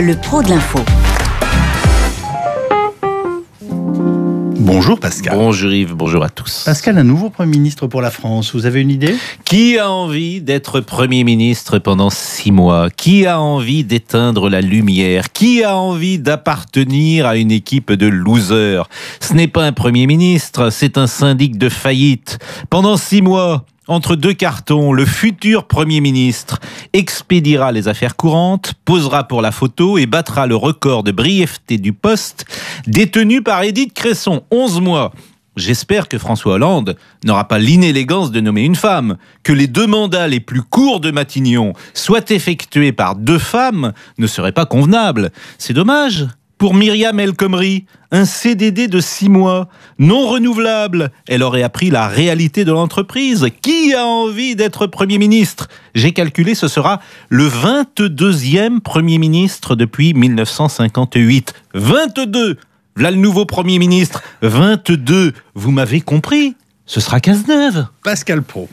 le pro de l'info. Bonjour Pascal. Bonjour Yves, bonjour à tous. Pascal, un nouveau Premier ministre pour la France, vous avez une idée Qui a envie d'être Premier ministre pendant six mois Qui a envie d'éteindre la lumière Qui a envie d'appartenir à une équipe de losers Ce n'est pas un Premier ministre, c'est un syndic de faillite. Pendant six mois, entre deux cartons, le futur Premier ministre expédiera les affaires courantes, posera pour la photo et battra le record de brièveté du poste détenu par Edith Cresson, 11 mois. J'espère que François Hollande n'aura pas l'inélégance de nommer une femme, que les deux mandats les plus courts de Matignon soient effectués par deux femmes ne serait pas convenable. C'est dommage, pour Myriam El Khomri, un CDD de six mois, non renouvelable. Elle aurait appris la réalité de l'entreprise. Qui a envie d'être Premier ministre J'ai calculé, ce sera le 22e Premier ministre depuis 1958. 22 Là, le nouveau Premier ministre, 22, vous m'avez compris, ce sera 15 Pascal Pro.